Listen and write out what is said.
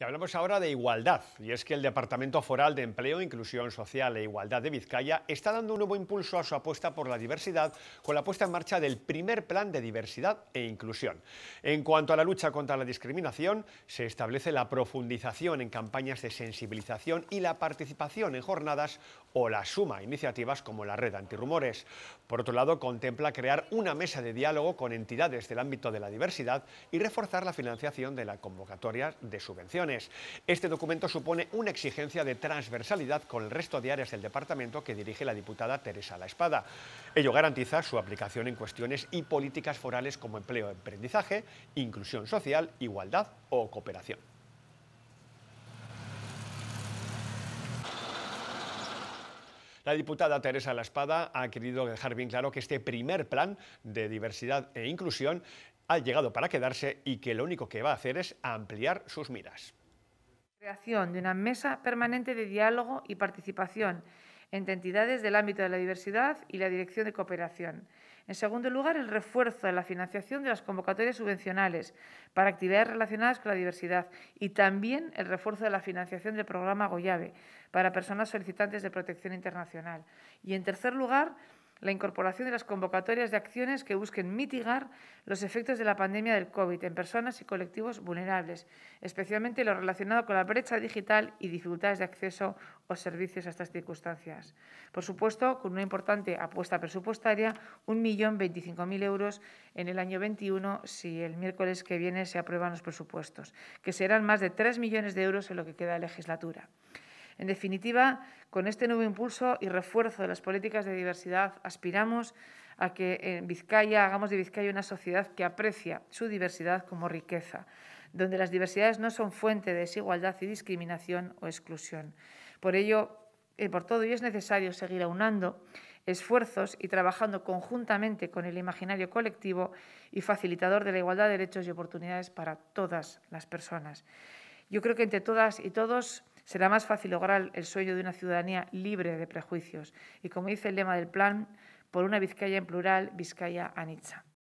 Y hablamos ahora de igualdad, y es que el Departamento Foral de Empleo, Inclusión Social e Igualdad de Vizcaya está dando un nuevo impulso a su apuesta por la diversidad con la puesta en marcha del primer plan de diversidad e inclusión. En cuanto a la lucha contra la discriminación, se establece la profundización en campañas de sensibilización y la participación en jornadas o la suma iniciativas como la red antirrumores. Por otro lado, contempla crear una mesa de diálogo con entidades del ámbito de la diversidad y reforzar la financiación de la convocatoria de subvenciones. Este documento supone una exigencia de transversalidad con el resto de áreas del departamento que dirige la diputada Teresa La Espada. Ello garantiza su aplicación en cuestiones y políticas forales como empleo, aprendizaje, inclusión social, igualdad o cooperación. La diputada Teresa La Espada ha querido dejar bien claro que este primer plan de diversidad e inclusión ha llegado para quedarse y que lo único que va a hacer es ampliar sus miras. Creación de una mesa permanente de diálogo y participación entre entidades del ámbito de la diversidad y la Dirección de Cooperación. En segundo lugar, el refuerzo de la financiación de las convocatorias subvencionales para actividades relacionadas con la diversidad y también el refuerzo de la financiación del programa Goyave para personas solicitantes de protección internacional. Y en tercer lugar, la incorporación de las convocatorias de acciones que busquen mitigar los efectos de la pandemia del COVID en personas y colectivos vulnerables, especialmente lo relacionado con la brecha digital y dificultades de acceso o servicios a estas circunstancias. Por supuesto, con una importante apuesta presupuestaria, 1.025.000 euros en el año 21 si el miércoles que viene se aprueban los presupuestos, que serán más de 3 millones de euros en lo que queda de legislatura. En definitiva, con este nuevo impulso y refuerzo de las políticas de diversidad, aspiramos a que en Vizcaya hagamos de Vizcaya una sociedad que aprecia su diversidad como riqueza, donde las diversidades no son fuente de desigualdad y discriminación o exclusión. Por ello, eh, por todo ello es necesario seguir aunando esfuerzos y trabajando conjuntamente con el imaginario colectivo y facilitador de la igualdad de derechos y oportunidades para todas las personas. Yo creo que entre todas y todos Será más fácil lograr el sueño de una ciudadanía libre de prejuicios y, como dice el lema del plan, por una Vizcaya en plural, Vizcaya Anitza.